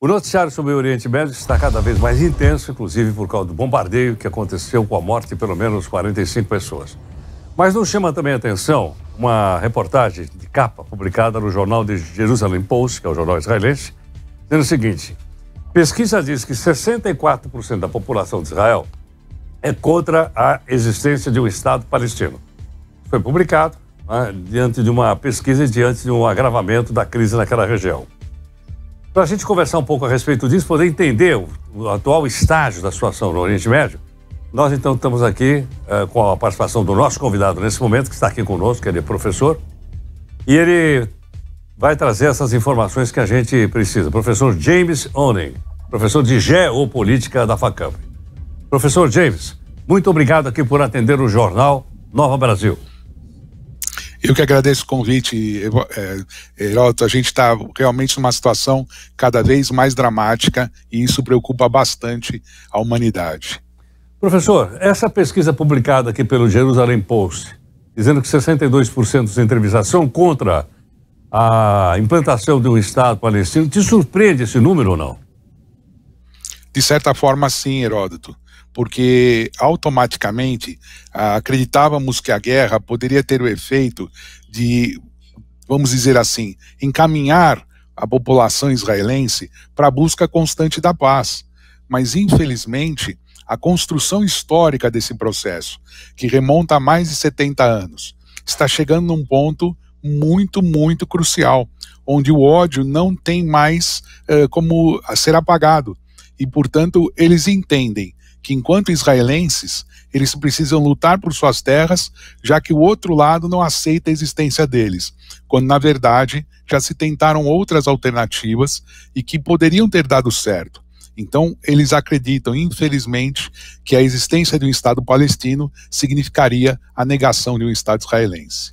O noticiário sobre o Oriente Médio está cada vez mais intenso, inclusive por causa do bombardeio que aconteceu com a morte de pelo menos 45 pessoas. Mas não chama também a atenção uma reportagem de capa publicada no jornal de Jerusalem Post, que é o jornal israelense, dizendo o seguinte: pesquisa diz que 64% da população de Israel é contra a existência de um Estado palestino. Foi publicado né, diante de uma pesquisa e diante de um agravamento da crise naquela região. Para a gente conversar um pouco a respeito disso, poder entender o, o atual estágio da situação no Oriente Médio, nós então estamos aqui uh, com a participação do nosso convidado nesse momento, que está aqui conosco, que ele é professor, e ele vai trazer essas informações que a gente precisa. Professor James Onen, professor de Geopolítica da FACAMP. Professor James, muito obrigado aqui por atender o jornal Nova Brasil. Eu que agradeço o convite, é, Heroto. A gente está realmente numa situação cada vez mais dramática e isso preocupa bastante a humanidade. Professor, essa pesquisa publicada aqui pelo Jerusalém Post, dizendo que 62% dos entrevistados são contra a implantação de um Estado palestino, te surpreende esse número ou não? De certa forma, sim, Heródoto porque automaticamente ah, acreditávamos que a guerra poderia ter o efeito de, vamos dizer assim, encaminhar a população israelense para a busca constante da paz. Mas, infelizmente, a construção histórica desse processo, que remonta a mais de 70 anos, está chegando num ponto muito, muito crucial, onde o ódio não tem mais eh, como ser apagado. E, portanto, eles entendem que, enquanto israelenses, eles precisam lutar por suas terras, já que o outro lado não aceita a existência deles, quando, na verdade, já se tentaram outras alternativas e que poderiam ter dado certo. Então, eles acreditam, infelizmente, que a existência de um Estado palestino significaria a negação de um Estado israelense.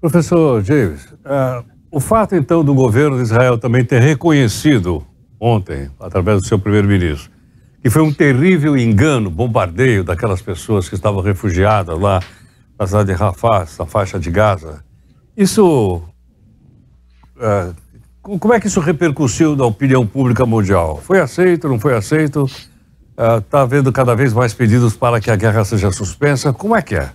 Professor James, uh, o fato, então, do governo de Israel também ter reconhecido ontem, através do seu primeiro-ministro, e foi um terrível engano, bombardeio daquelas pessoas que estavam refugiadas lá na cidade de Rafah, na faixa de Gaza. Isso. É, como é que isso repercutiu na opinião pública mundial? Foi aceito, não foi aceito? Está é, tá havendo cada vez mais pedidos para que a guerra seja suspensa? Como é que é?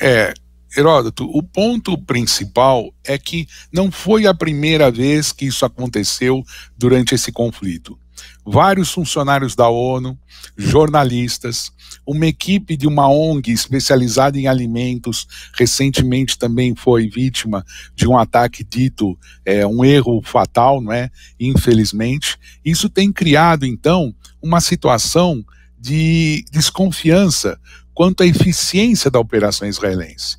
É, Heródoto, o ponto principal é que não foi a primeira vez que isso aconteceu durante esse conflito vários funcionários da ONU, jornalistas, uma equipe de uma ONG especializada em alimentos, recentemente também foi vítima de um ataque dito é, um erro fatal, não é? Infelizmente, isso tem criado então uma situação de desconfiança quanto à eficiência da operação israelense.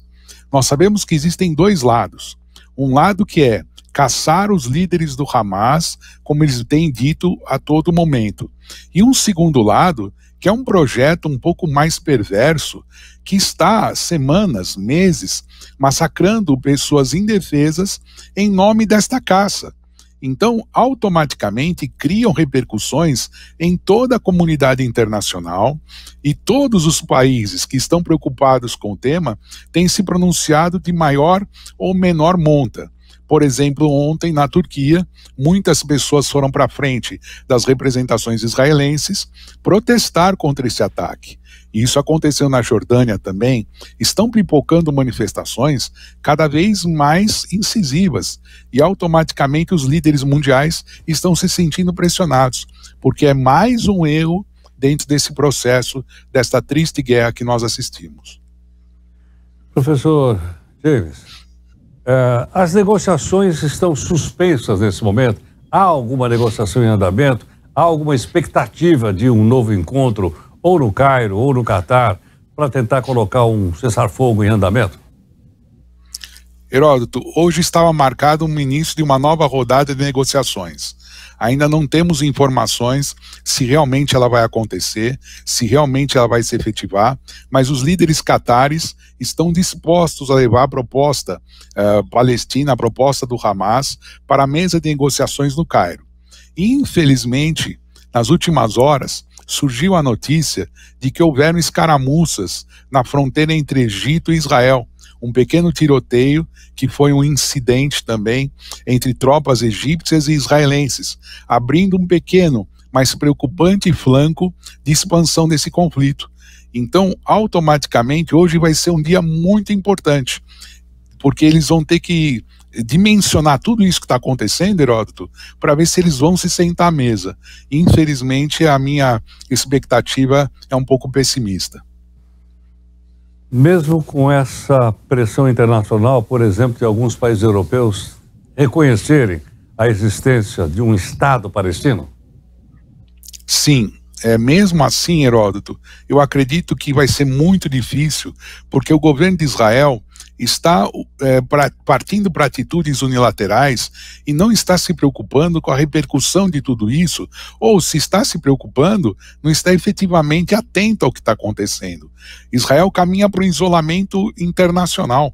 Nós sabemos que existem dois lados. Um lado que é caçar os líderes do Hamas, como eles têm dito a todo momento. E um segundo lado, que é um projeto um pouco mais perverso, que está há semanas, meses, massacrando pessoas indefesas em nome desta caça. Então, automaticamente criam repercussões em toda a comunidade internacional e todos os países que estão preocupados com o tema têm se pronunciado de maior ou menor monta. Por exemplo, ontem na Turquia, muitas pessoas foram para frente das representações israelenses protestar contra esse ataque. isso aconteceu na Jordânia também. Estão pipocando manifestações cada vez mais incisivas e automaticamente os líderes mundiais estão se sentindo pressionados, porque é mais um erro dentro desse processo, desta triste guerra que nós assistimos. Professor Davis, eh, as negociações estão suspensas nesse momento. Há alguma negociação em andamento? Há alguma expectativa de um novo encontro, ou no Cairo, ou no Catar, para tentar colocar um cessar-fogo em andamento? Heródoto, hoje estava marcado o um início de uma nova rodada de negociações. Ainda não temos informações se realmente ela vai acontecer, se realmente ela vai se efetivar, mas os líderes catares estão dispostos a levar a proposta uh, palestina, a proposta do Hamas, para a mesa de negociações no Cairo. Infelizmente, nas últimas horas, surgiu a notícia de que houveram escaramuças na fronteira entre Egito e Israel um pequeno tiroteio que foi um incidente também entre tropas egípcias e israelenses, abrindo um pequeno, mas preocupante flanco de expansão desse conflito. Então, automaticamente, hoje vai ser um dia muito importante, porque eles vão ter que dimensionar tudo isso que está acontecendo, Heródoto, para ver se eles vão se sentar à mesa. Infelizmente, a minha expectativa é um pouco pessimista. Mesmo com essa pressão internacional, por exemplo, de alguns países europeus reconhecerem a existência de um Estado palestino? Sim, é, mesmo assim, Heródoto, eu acredito que vai ser muito difícil, porque o governo de Israel está é, pra, partindo para atitudes unilaterais e não está se preocupando com a repercussão de tudo isso, ou se está se preocupando, não está efetivamente atento ao que está acontecendo. Israel caminha para o isolamento internacional.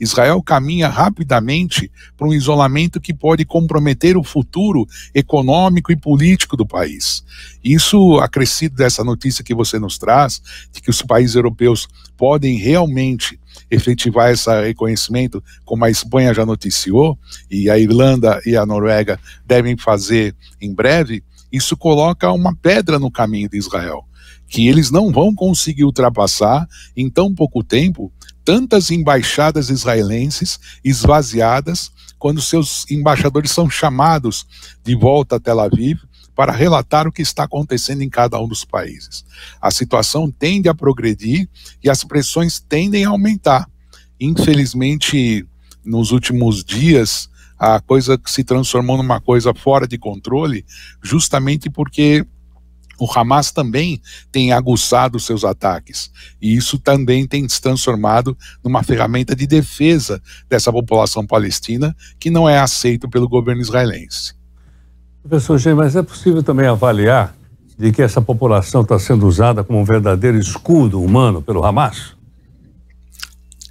Israel caminha rapidamente para um isolamento que pode comprometer o futuro econômico e político do país. Isso, acrescido dessa notícia que você nos traz, de que os países europeus podem realmente efetivar esse reconhecimento, como a Espanha já noticiou, e a Irlanda e a Noruega devem fazer em breve, isso coloca uma pedra no caminho de Israel que eles não vão conseguir ultrapassar em tão pouco tempo tantas embaixadas israelenses esvaziadas quando seus embaixadores são chamados de volta a Tel Aviv para relatar o que está acontecendo em cada um dos países. A situação tende a progredir e as pressões tendem a aumentar. Infelizmente, nos últimos dias, a coisa se transformou numa coisa fora de controle, justamente porque o Hamas também tem aguçado seus ataques. E isso também tem se transformado numa ferramenta de defesa dessa população palestina que não é aceito pelo governo israelense. Professor G, mas é possível também avaliar de que essa população está sendo usada como um verdadeiro escudo humano pelo Hamas?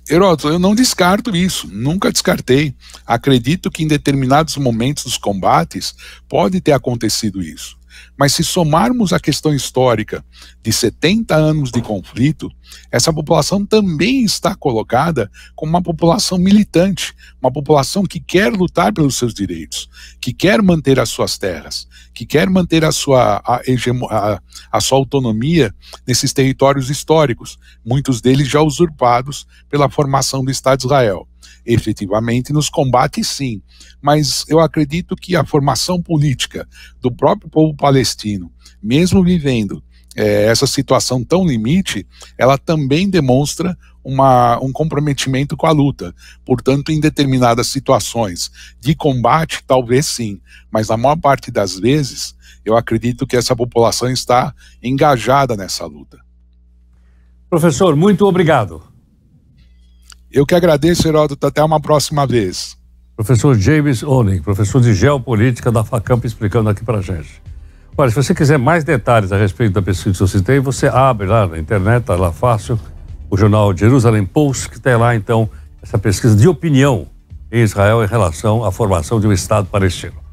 Heródoto, eu não descarto isso, nunca descartei. Acredito que em determinados momentos dos combates pode ter acontecido isso. Mas se somarmos a questão histórica de 70 anos de conflito, essa população também está colocada como uma população militante, uma população que quer lutar pelos seus direitos, que quer manter as suas terras, que quer manter a sua, a, a, a sua autonomia nesses territórios históricos, muitos deles já usurpados pela formação do Estado de Israel efetivamente nos combates, sim. Mas eu acredito que a formação política do próprio povo palestino, mesmo vivendo é, essa situação tão limite, ela também demonstra uma, um comprometimento com a luta. Portanto, em determinadas situações de combate, talvez sim, mas na maior parte das vezes, eu acredito que essa população está engajada nessa luta. Professor, muito obrigado. Eu que agradeço, Heródoto. Até uma próxima vez. Professor James Oling, professor de Geopolítica da FACAMP, explicando aqui para gente. Olha, se você quiser mais detalhes a respeito da pesquisa que eu citei, você abre lá na internet, tá lá fácil, o jornal Jerusalem Post, que tem lá, então, essa pesquisa de opinião em Israel em relação à formação de um Estado palestino.